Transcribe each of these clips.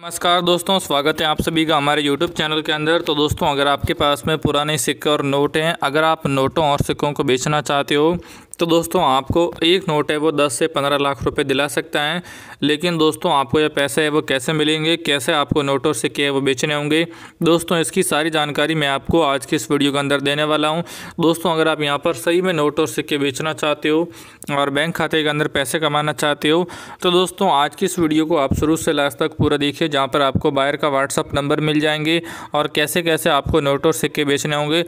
नमस्कार दोस्तों स्वागत है आप सभी का हमारे YouTube चैनल के अंदर तो दोस्तों अगर आपके पास में पुराने सिक्के और नोट हैं अगर आप नोटों और सिक्कों को बेचना चाहते हो तो दोस्तों आपको एक नोट है वो दस से पंद्रह लाख रुपए दिला सकता है लेकिन दोस्तों आपको ये पैसे है वो कैसे मिलेंगे कैसे आपको नोट और सिक्के हैं वो बेचने होंगे दोस्तों इसकी सारी जानकारी मैं आपको आज के इस वीडियो के अंदर देने वाला हूँ दोस्तों अगर आप यहाँ पर सही में नोट और सिक्के बेचना चाहते हो और बैंक खाते के अंदर पैसे कमाना चाहते हो तो दोस्तों आज की इस वीडियो को आप शुरू से लास्ट तक पूरा देखिए जहाँ पर आपको बायर का व्हाट्सअप नंबर मिल जाएंगे और कैसे कैसे आपको नोट और सिक्के बेचने होंगे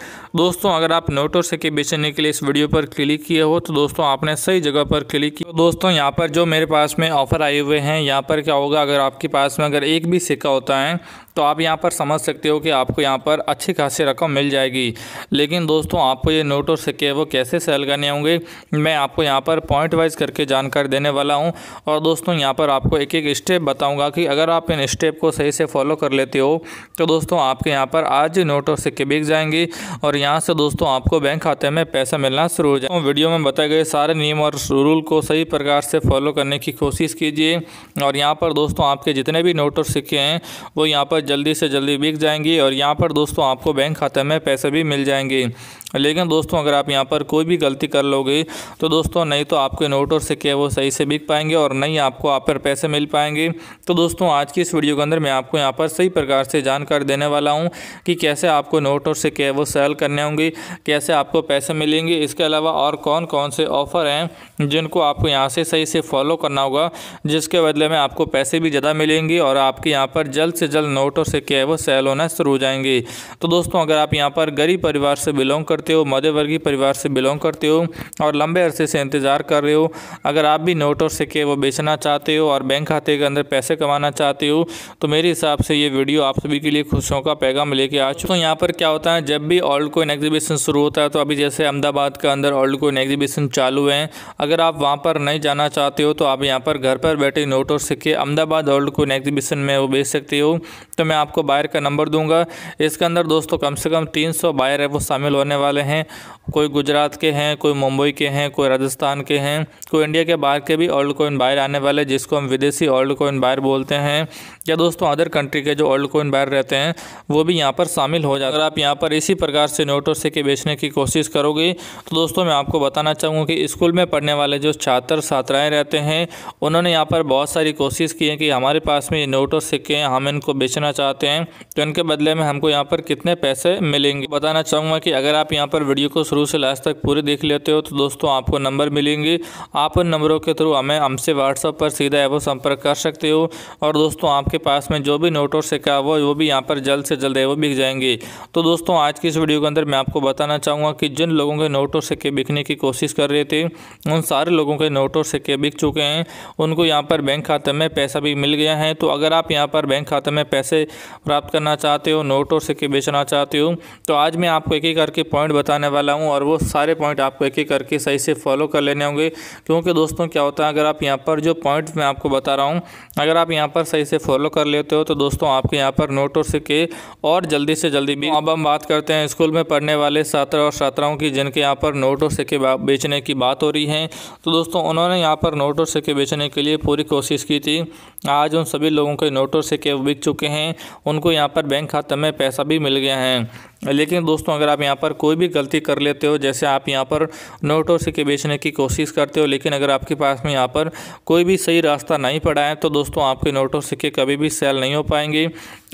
दोस्तों अगर आप नोट और सिक्के बेचने के लिए इस वीडियो पर क्लिक किए हो तो दोस्तों आपने सही जगह पर क्लिक किया तो दोस्तों यहाँ पर जो मेरे पास में ऑफ़र आए हुए हैं यहाँ पर क्या होगा अगर आपके पास में अगर एक भी सिक्का होता है तो आप यहाँ पर समझ सकते हो कि आपको यहाँ पर अच्छी खासी रकम मिल जाएगी लेकिन दोस्तों आपको ये नोट और सिक्के वो कैसे सेल करने होंगे मैं आपको यहाँ पर पॉइंट वाइज करके जानकारी देने वाला हूँ और दोस्तों यहाँ पर आपको एक एक स्टेप बताऊँगा कि अगर आप इन स्टेप को सही से फॉलो कर लेते हो तो दोस्तों आपके यहाँ पर आज नोट और सिक्के बिक जाएंगे और यहाँ से दोस्तों आपको बैंक खाते में पैसा मिलना शुरू हो जाए वीडियो में बताए गए सारे नियम और रूल को सही प्रकार से फॉलो करने की कोशिश कीजिए और यहाँ पर दोस्तों आपके जितने भी नोट और सिक्के हैं वो यहाँ पर पर जल्दी से जल्दी बिक जाएंगी और यहाँ पर दोस्तों आपको बैंक खाते में पैसे भी मिल जाएंगे लेकिन दोस्तों अगर आप यहाँ पर कोई भी गलती कर लोगे तो दोस्तों नहीं तो आपके नोट और सिक्के वो सही से बिक पाएंगे और नहीं आपको आप पर पैसे मिल पाएंगे तो दोस्तों आज की इस वीडियो के अंदर मैं आपको यहाँ पर सही प्रकार से जानकारी देने वाला हूँ कि कैसे आपको नोट और सिक्के वो सेल करने होंगे कैसे आपको पैसे मिलेंगे इसके अलावा और कौन कौन से ऑफ़र हैं जिनको आपको यहाँ से सही से फॉलो करना होगा जिसके बदले में आपको पैसे भी ज़्यादा मिलेंगे और आपके यहाँ पर जल्द से जल्द नोट आउटों से क्या है वो सेल होना शुरू हो जाएंगे तो दोस्तों अगर आप यहाँ पर गरीब परिवार से बिलोंग करते हो मध्यवर्गीय परिवार से बिलोंग करते हो और लंबे अरसे से इंतज़ार कर रहे हो अगर आप भी नोट और सिक्के वो बेचना चाहते हो और बैंक खाते के अंदर पैसे कमाना चाहते हो तो मेरे हिसाब से ये वीडियो आप सभी के लिए खुशियों का पैगाम लेके आ चुका हूँ यहाँ पर क्या होता है जब भी ओल्ड कोइन एग्जीबिशन शुरू होता है तो अभी जैसे अहमदाबाद के अंदर ओल्ड कोइन एग्जीबिशन चालू है अगर आप वहाँ पर नहीं जाना चाहते हो तो आप यहाँ पर घर पर बैठे नोट और सिक्के अहमदाबाद ओल्ड कोइन एग्जीबिशन में वो बेच सकते हो तो मैं आपको बायर का नंबर दूंगा इसके अंदर दोस्तों कम से कम 300 बायर है वो शामिल होने वाले हैं कोई गुजरात के हैं कोई मुंबई के हैं कोई राजस्थान के हैं कोई इंडिया के बाहर के भी ओल्ड कोइन बायर आने वाले जिसको हम विदेशी ओल्ड कोइन बायर बोलते हैं या दोस्तों अदर कंट्री के जो ओल्ड कोइन बायर रहते हैं वो भी यहाँ पर शामिल हो जाए अगर आप यहाँ पर इसी प्रकार से नोट और सिक्के बेचने की कोशिश करोगे तो दोस्तों मैं आपको बताना चाहूँगा कि स्कूल में पढ़ने वाले जो छात्र छात्राएँ रहते हैं उन्होंने यहाँ पर बहुत सारी कोशिश की है कि हमारे पास में ये नोट और सिक्के हैं हम इनको बेचना करना चाहते हैं तो इनके बदले में हमको यहाँ पर कितने पैसे मिलेंगे बताना चाहूँगा कि अगर आप यहाँ पर वीडियो को शुरू से लास्ट तक पूरे देख लेते हो तो दोस्तों आपको नंबर मिलेंगे आप उन नंबरों के थ्रू हमें हमसे व्हाट्सअप पर सीधा एवं संपर्क कर सकते हो और दोस्तों आपके पास में जो भी नोट और सिक्का वो वो भी यहाँ पर जल्द से जल्द एवं बिक जाएंगे तो दोस्तों आज की इस वीडियो के अंदर मैं आपको बताना चाहूँगा कि जिन लोगों के नोट और सिक्के बिकने की कोशिश कर रहे थे उन सारे लोगों के नोट और सिक्के बिक चुके हैं उनको यहाँ पर बैंक खाते में पैसा भी मिल गया है तो अगर आप यहाँ पर बैंक खाते में पैसे प्राप्त करना चाहते हो नोट और सिक्के बेचना चाहते हो तो आज मैं आपको एक एक करके पॉइंट बताने वाला हूँ और वो सारे पॉइंट आपको एक एक करके सही से फॉलो कर लेने होंगे क्योंकि दोस्तों क्या होता है अगर आप यहाँ पर जो पॉइंट मैं आपको बता रहा हूँ अगर आप यहाँ पर सही से फॉलो कर लेते हो तो दोस्तों आपके यहाँ पर नोट और सिक्के और जल्दी से जल्दी भी अब हम बात करते हैं स्कूल में पढ़ने वाले छात्र और छात्राओं की जिनके यहाँ पर नोट और सिक्के बेचने की बात हो रही है तो दोस्तों उन्होंने यहाँ पर नोट और सिक्के बेचने के लिए पूरी कोशिश की थी आज उन सभी लोगों के नोट और सिक्के बिक चुके हैं हैं उनको यहाँ पर बैंक खाते में पैसा भी मिल गया है लेकिन दोस्तों अगर आप यहाँ पर कोई भी गलती कर लेते हो जैसे आप यहाँ पर नोट और सिक्के बेचने की कोशिश करते हो लेकिन अगर आपके पास में यहाँ पर कोई भी सही रास्ता नहीं पड़ा है तो दोस्तों आपके नोट और सिक्के कभी भी सेल नहीं हो पाएंगे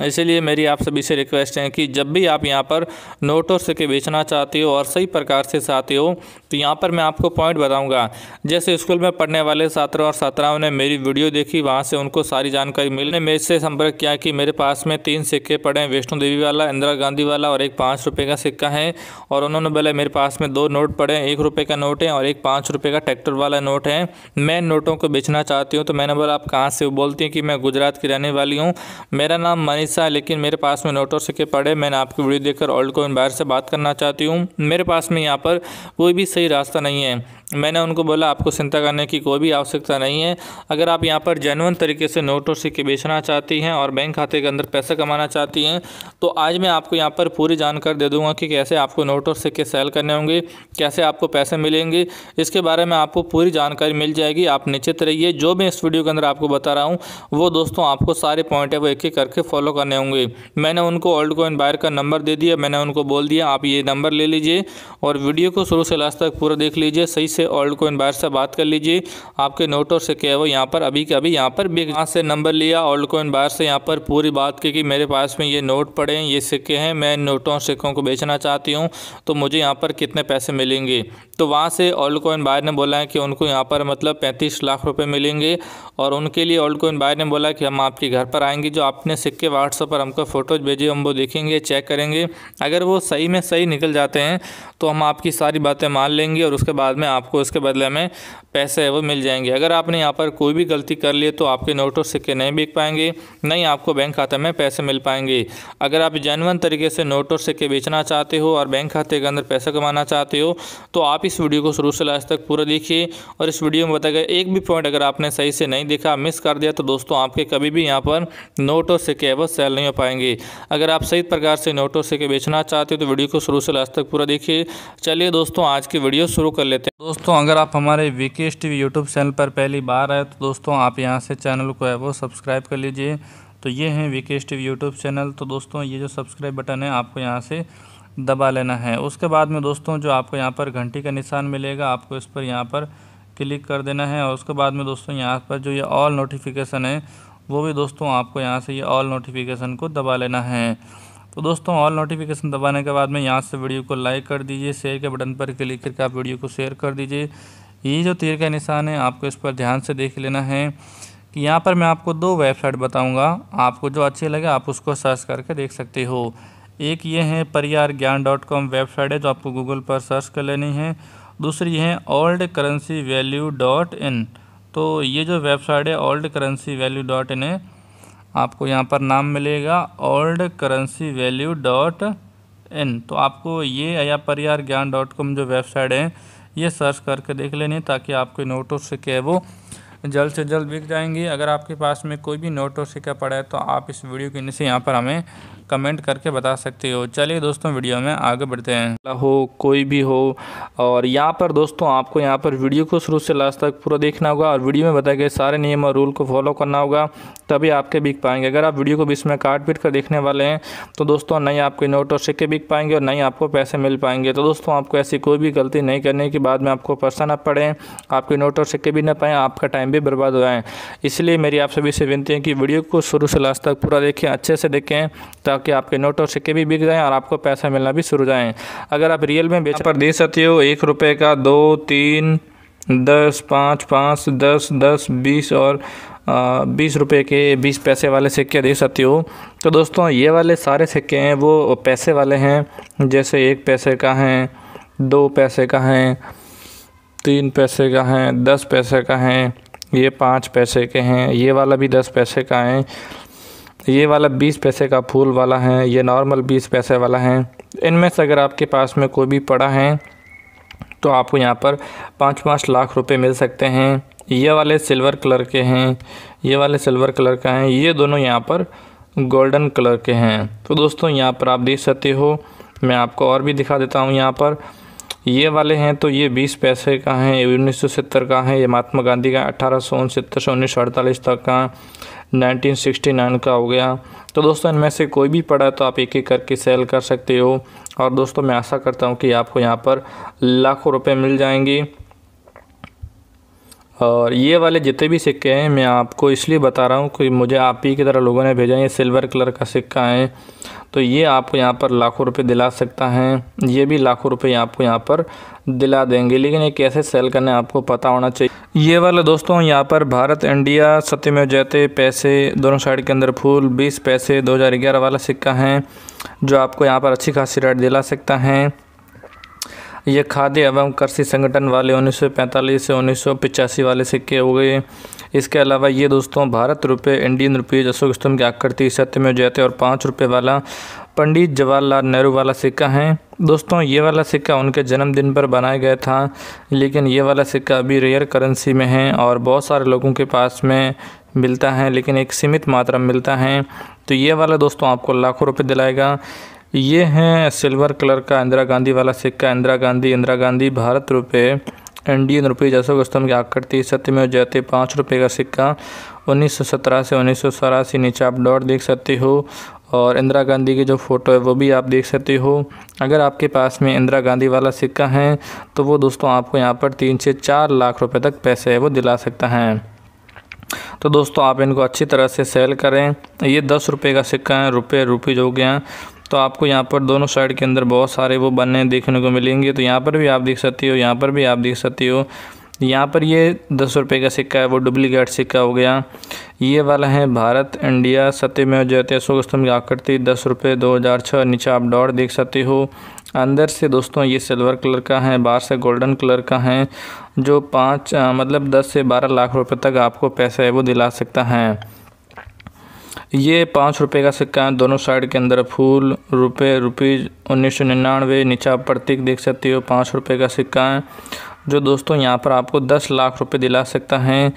इसीलिए मेरी आप सभी से रिक्वेस्ट है कि जब भी आप यहाँ पर नोट और सिक्के बेचना चाहते हो और सही प्रकार से चाहते हो तो यहाँ पर मैं आपको पॉइंट बताऊँगा जैसे स्कूल में पढ़ने वाले छात्र और छात्राओं ने मेरी वीडियो देखी वहाँ से उनको सारी जानकारी मिलने मेरे से संपर्क किया कि मेरे पास में तीन सिक्के पड़े हैं वैष्णो देवी वाला इंदिरा गांधी वाला और एक पाँच रुपये का सिक्का है और उन्होंने बोला मेरे पास में दो नोट पड़े हैं एक रुपये का नोट है और एक पाँच रुपये का ट्रैक्टर वाला नोट है मैं नोटों को बेचना चाहती हूँ तो मैंने बोला आप कहाँ से बोलती हैं कि मैं गुजरात की रहने वाली हूँ मेरा नाम मनीषा है लेकिन मेरे पास में नोट और सिक्के पड़े मैंने आपकी वीडियो देखकर ओल्ड कोइन बाहर से बात करना चाहती हूँ मेरे पास में यहाँ पर कोई भी सही रास्ता नहीं है मैंने उनको बोला आपको चिंता करने की कोई भी आवश्यकता नहीं है अगर आप यहाँ पर जेनवन तरीके से नोट और सिक्के बेचना चाहती हैं और बैंक खाते के अंदर पैसा कमाना चाहती हैं तो आज मैं आपको यहाँ पर पूरी जानकारी दे दूँगा कि कैसे आपको नोट और सिक्के सेल करने होंगे कैसे आपको पैसे मिलेंगे इसके बारे में आपको पूरी जानकारी मिल जाएगी आप निश्चित रहिए जो मैं इस वीडियो के अंदर आपको बता रहा हूँ वो दोस्तों आपको सारे पॉइंट है वो एक एक करके फॉलो करने होंगे मैंने उनको ओल्ड कोइन बायर का नंबर दे दिया मैंने उनको बोल दिया आप ये नंबर ले लीजिए और वीडियो को शुरू से लास्ट तक पूरा देख लीजिए सही से ओल्ड कोइन बायर से बात कर लीजिए आपके नोट और सिक्के वो यहाँ पर अभी के अभी यहाँ पर बिक यहाँ से नंबर लिया ओल्ड कोइन बायर से यहाँ पर पूरी बात की कि मेरे पास में ये नोट पड़े हैं ये सिक्के हैं मैं इन नोटों और सिक्कों को बेचना चाहती हूँ तो मुझे यहाँ पर कितने पैसे मिलेंगे तो वहाँ से ओल्ड कोइन बायर ने बोला है कि उनको यहाँ पर मतलब पैंतीस लाख रुपये मिलेंगे और उनके लिए ओल्ड कोइन बायर ने बोला कि हम आपके घर पर आएंगे जो आपने सिक्के व्हाट्सअप पर हमको फ़ोटोज भेजे हम वो देखेंगे चेक करेंगे अगर वो सही में सही निकल जाते हैं तो हम आपकी सारी बातें मान लेंगे और उसके बाद में आप आपको इसके बदले में पैसे है वो मिल जाएंगे अगर आपने यहाँ पर कोई भी गलती कर ली तो आपके नोट और सिक्के नहीं बिक पाएंगे नहीं आपको बैंक खाते में पैसे मिल पाएंगे अगर आप जेनवन तरीके से नोट और सिक्के बेचना चाहते हो और बैंक खाते के अंदर पैसा कमाना चाहते हो तो आप इस वीडियो को शुरू से लास्ट तक पूरा देखिए और इस वीडियो में बताया गया एक भी पॉइंट अगर आपने सही से नहीं देखा मिस कर दिया तो दोस्तों आपके कभी भी यहाँ पर नोट और सिक्के वो सेल नहीं हो पाएंगे अगर आप सही प्रकार से नोट और सिक्के बेचना चाहते हो तो वीडियो को शुरू से लास्ट तक पूरा देखिए चलिए दोस्तों आज की वीडियो शुरू कर लेते हैं दोस्तों अगर आप हमारे Vikesh T V YouTube channel पर पहली बार आए तो दोस्तों आप यहाँ से चैनल को है वो सब्सक्राइब कर लीजिए तो ये है Vikesh T V YouTube channel तो दोस्तों ये जो सब्सक्राइब बटन है आपको यहाँ से दबा लेना है उसके बाद में दोस्तों जो आपको यहाँ पर घंटी का निशान मिलेगा आपको इस पर यहाँ पर क्लिक कर देना है और उसके बाद में दोस्तों यहाँ पर जो ये ऑल नोटिफिकेशन है वो भी दोस्तों आपको यहाँ से ये ऑल नोटिफिकेशन को दबा लेना है तो दोस्तों ऑल नोटिफिकेशन दबाने के बाद में यहाँ से वीडियो को लाइक कर दीजिए शेयर के बटन पर क्लिक करके आप वीडियो को शेयर कर दीजिए ये जो तीर का निशान है आपको इस पर ध्यान से देख लेना है कि यहाँ पर मैं आपको दो वेबसाइट बताऊँगा आपको जो अच्छी लगे आप उसको सर्च करके देख सकते हो एक ये है परियार ज्ञान डॉट कॉम वेबसाइट है जो आपको गूगल पर सर्च कर लेनी है दूसरी है old currency value dot in तो ये जो वेबसाइट है old currency value dot in है आपको यहाँ पर नाम मिलेगा old currency value dot in तो आपको ये या परियार ज्ञान डॉट कॉम जो वेबसाइट है ये सर्च करके देख लेनी ताकि आपके नोटों से क्या वो जल्द से जल्द बिक जाएंगी अगर आपके पास में कोई भी नोट और सिक्का पड़ा है तो आप इस वीडियो के नीचे यहाँ पर हमें कमेंट करके बता सकते हो चलिए दोस्तों वीडियो में आगे बढ़ते हैं हो कोई भी हो और यहाँ पर दोस्तों आपको यहाँ पर वीडियो को शुरू से लास्ट तक पूरा देखना होगा और वीडियो में बताए गए सारे नियम और रूल को फॉलो करना होगा तभी आपके बिक पाएंगे अगर आप वीडियो को बीच में काट पीट कर देखने वाले हैं तो दोस्तों नहीं आपके नोट और सिक्के बिक पाएंगे और नहीं आपको पैसे मिल पाएंगे तो दोस्तों आपको ऐसी कोई भी गलती नहीं करने के बाद में आपको परेशान ना पड़े आपके नोट और सिक्के भी ना पाएँ आपका टाइम टाइम भी बर्बाद हुआ है इसलिए मेरी आप सभी से विनती है कि वीडियो को शुरू से लास्ट तक पूरा देखें अच्छे से देखें ताकि आपके नोट और सिक्के भी बिक जाएँ और आपको पैसा मिलना भी शुरू जाएँ अगर आप रियल में बेच पर दे सकते हो एक रुपये का दो तीन दस पाँच पाँच दस दस बीस और बीस रुपए के बीस पैसे वाले सिक्के दे सकते हो तो दोस्तों ये वाले सारे सिक्के हैं वो पैसे वाले हैं जैसे एक पैसे का हैं दो पैसे का हैं तीन पैसे का हैं दस पैसे का हैं ये पाँच पैसे के हैं ये वाला भी दस पैसे का है ये वाला बीस पैसे का फूल वाला है ये नॉर्मल बीस पैसे वाला है इनमें से अगर आपके पास में कोई भी पड़ा है तो आपको यहाँ पर पाँच पाँच लाख रुपए मिल सकते हैं ये वाले सिल्वर कलर के हैं ये वाले सिल्वर कलर का हैं ये दोनों यहाँ पर गोल्डन कलर के हैं तो दोस्तों यहाँ पर आप देख सकते हो मैं आपको और भी दिखा देता हूँ यहाँ पर ये वाले हैं तो ये बीस पैसे का हैं उन्नीस सौ सत्तर का है ये महात्मा गांधी का अठारह सौ उनसत्तर से उन्नीस सौ अड़तालीस तक का 1969 का हो गया तो दोस्तों इनमें से कोई भी पड़ा तो आप एक एक करके सेल कर सकते हो और दोस्तों मैं आशा करता हूँ कि आपको यहाँ पर लाखों रुपए मिल जाएंगे और ये वाले जितने भी सिक्के हैं मैं आपको इसलिए बता रहा हूँ कि मुझे आप ही की तरह लोगों ने भेजा ये सिल्वर कलर का सिक्का है तो ये आपको यहाँ पर लाखों रुपए दिला सकता है ये भी लाखों रुपए आपको यहाँ पर दिला देंगे लेकिन ये कैसे सेल करने आपको पता होना चाहिए ये वाला दोस्तों यहाँ पर भारत इंडिया सत्यमेव जयते पैसे दोनों साइड के अंदर फूल बीस पैसे दो वाला सिक्का है जो आपको यहाँ पर अच्छी खासी रेट दिला सकता है ये खाद्य एवं कृषि संगठन वाले 1945 से उन्नीस वाले सिक्के हो गए इसके अलावा ये दोस्तों भारत रुपये इंडियन रुपीज़ अशोक स्तंभ की आकृति सत्य में जयते और पाँच रुपये वाला पंडित जवाहरलाल नेहरू वाला सिक्का है दोस्तों ये वाला सिक्का उनके जन्मदिन पर बनाया गया था लेकिन ये वाला सिक्का अभी रेयर करेंसी में है और बहुत सारे लोगों के पास में मिलता है लेकिन एक सीमित मात्रा में मिलता है तो ये वाला दोस्तों आपको लाखों रुपये दिलाएगा ये हैं सिल्वर कलर का इंदिरा गांधी वाला सिक्का इंदिरा गांधी इंदिरा गांधी भारत रुपये इंडियन रुपये जैसो स्तंभ की आकृति सत्य में जयते पाँच रुपये का सिक्का उन्नीस सौ सत्रह से उन्नीस सौ नीचे आप डॉट देख सकते हो और इंदिरा गांधी की जो फ़ोटो है वो भी आप देख सकते हो अगर आपके पास में इंदिरा गांधी वाला सिक्का है तो वो दोस्तों आपको यहाँ पर तीन से चार लाख रुपए तक पैसे है वो दिला सकता है तो दोस्तों आप इनको अच्छी तरह से सेल करें ये दस रुपये का सिक्का है रुपये रुपीज हो गया तो आपको यहाँ पर दोनों साइड के अंदर बहुत सारे वो बने देखने को मिलेंगे तो यहाँ पर भी आप देख सकते हो यहाँ पर भी आप देख सकते हो यहाँ पर ये दस रुपये का सिक्का है वो डुप्लीकेट सिक्का हो गया ये वाला है भारत इंडिया सत्य में जो अशोक स्तंभ की आकृति दस रुपये दो हज़ार छः नीचे आप डॉट देख सकते हो अंदर से दोस्तों ये सिल्वर कलर का है बाहर से गोल्डन कलर का है जो पाँच मतलब दस से बारह लाख रुपये तक आपको पैसा है वो दिला सकता है ये पाँच रुपये का सिक्का है दोनों साइड के अंदर फूल रुपये रुपीज़ उन्नीस सौ निन्यानवे नीचे आप प्रतीक देख सकते हो पाँच रुपये का सिक्का है जो दोस्तों यहाँ पर आपको दस लाख रुपये दिला सकता है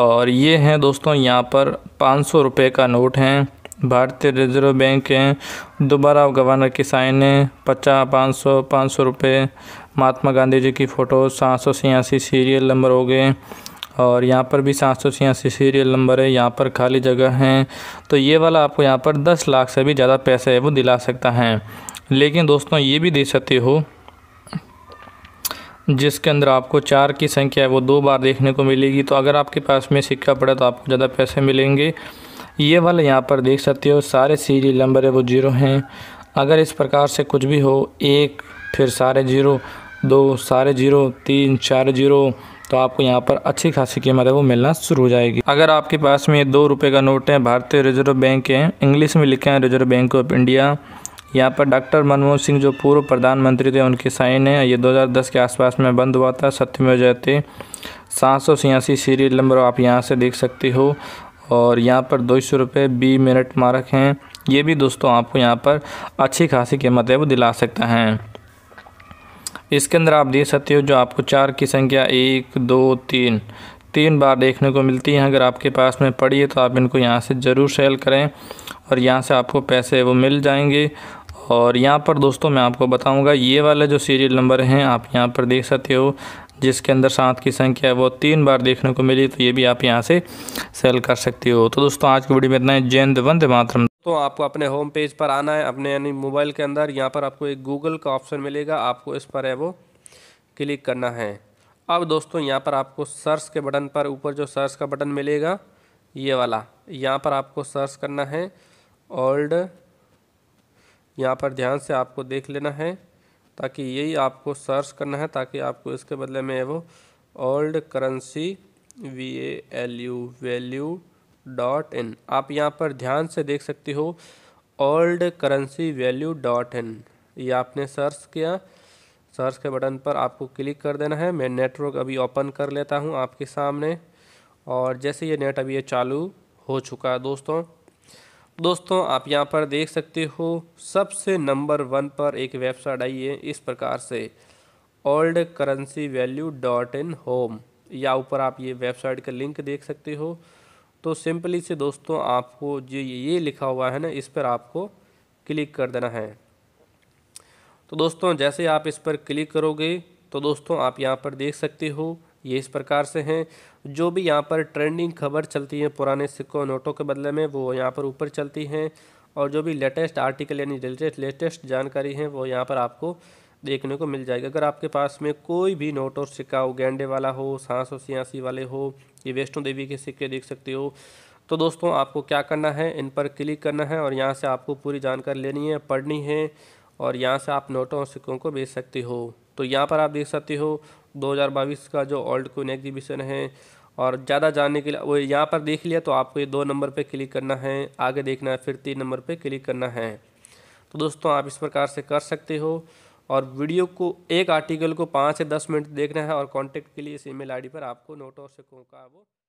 और ये हैं दोस्तों यहाँ पर पाँच सौ रुपये का नोट हैं भारतीय रिजर्व बैंक हैं दोबारा गवर्नर की साइन है पचास पाँच सौ पाँच सौ रुपये महात्मा गांधी जी की फ़ोटो सात सौ छियासी सीरियल नंबर हो गए और यहाँ पर भी सात सौ छियासी सीरियल नंबर है यहाँ पर खाली जगह हैं तो ये वाला आपको यहाँ पर दस लाख से भी ज़्यादा पैसे है वो दिला सकता है लेकिन दोस्तों ये भी दे सकते हो जिसके अंदर आपको चार की संख्या है वो दो बार देखने को मिलेगी तो अगर आपके पास में सिक्का पड़ा तो आपको ज़्यादा पैसे मिलेंगे ये वाला यहाँ पर देख सकते हो सारे सीरियल नंबर है वो जीरो हैं अगर इस प्रकार से कुछ भी हो एक फिर सारे जीरो दो सारे जीरो तीन चार जीरो तो आपको यहाँ पर अच्छी खासी कीमत है वो मिलना शुरू हो जाएगी अगर आपके पास में ये दो रुपये का नोट है भारतीय रिजर्व बैंक के इंग्लिश में लिखे हैं रिजर्व बैंक ऑफ इंडिया यहाँ पर डॉक्टर मनमोहन सिंह जो पूर्व प्रधानमंत्री थे उनके साइन है ये 2010 के आसपास में बंद हुआ था सत्यमेव जयते सात सौ छियासी सीरियल नंबर आप यहाँ से देख सकते हो और यहाँ पर दो सौ रुपये बी मिनट मारक हैं ये भी दोस्तों आपको यहाँ पर अच्छी खासी कीमत है वो दिला सकता है इसके अंदर आप देख सकते हो जो आपको चार की संख्या एक दो तीन तीन बार देखने को मिलती है अगर आपके पास में पड़ी है तो आप इनको यहाँ से ज़रूर सेल करें और यहाँ से आपको पैसे वो मिल जाएंगे और यहाँ पर दोस्तों मैं आपको बताऊँगा ये वाले जो सीरियल नंबर हैं आप यहाँ पर देख सकते हो जिसके अंदर सात की संख्या है वो तीन बार देखने को मिली तो ये भी आप यहाँ से सेल कर सकते हो तो दोस्तों आज की वीडियो में इतना है जैन वंदे मातरम तो आपको अपने होम पेज पर आना है अपने यानी मोबाइल के अंदर यहाँ पर आपको एक गूगल का ऑप्शन मिलेगा आपको इस पर है वो क्लिक करना है अब दोस्तों यहाँ पर आपको सर्च के बटन पर ऊपर जो सर्च का बटन मिलेगा ये वाला यहाँ पर आपको सर्च करना है ओल्ड यहाँ पर ध्यान से आपको देख लेना है ताकि यही आपको सर्च करना है ताकि आपको इसके बदले में वो old currency V A L U value dot in आप यहाँ पर ध्यान से देख सकते हो old currency value dot in ये आपने सर्च किया सर्च के बटन पर आपको क्लिक कर देना है मैं नेटवर्क अभी ओपन कर लेता हूँ आपके सामने और जैसे ये नेट अभी ये चालू हो चुका है दोस्तों दोस्तों आप यहाँ पर देख सकते हो सबसे नंबर वन पर एक वेबसाइट आई है इस प्रकार से old currency value dot in home या ऊपर आप ये वेबसाइट का लिंक देख सकते हो तो सिंपली से दोस्तों आपको जो ये लिखा हुआ है ना इस पर आपको क्लिक कर देना है तो दोस्तों जैसे आप इस पर क्लिक करोगे तो दोस्तों आप यहाँ पर देख सकते हो ये इस प्रकार से हैं जो भी यहाँ पर ट्रेंडिंग खबर चलती है पुराने सिक्कों नोटों के बदले में वो यहाँ पर ऊपर चलती हैं और जो भी लेटेस्ट आर्टिकल यानी लेटेस्ट लेटेस्ट जानकारी है वो यहाँ पर आपको देखने को मिल जाएगी अगर आपके पास में कोई भी नोट और सिक्का गेंडे वाला हो सात सौ छियासी वाले हो ये वैष्णो देवी के सिक्के देख सकते हो तो दोस्तों आपको क्या करना है इन पर क्लिक करना है और यहाँ से आपको पूरी जानकारी लेनी है पढ़नी है और यहाँ से आप नोटों और सिक्कों को बेच सकते हो तो यहाँ पर आप देख सकते हो 2022 का जो ओल्ड कोइन एग्जीबिशन है और ज़्यादा जानने के लिए वो यहाँ पर देख लिया तो आपको ये दो नंबर पे क्लिक करना है आगे देखना है फिर तीन नंबर पे क्लिक करना है तो दोस्तों आप इस प्रकार से कर सकते हो और वीडियो को एक आर्टिकल को पाँच से दस मिनट देखना है और कॉन्टेक्ट के लिए इस ईमेल डी पर आपको नोट और से का वो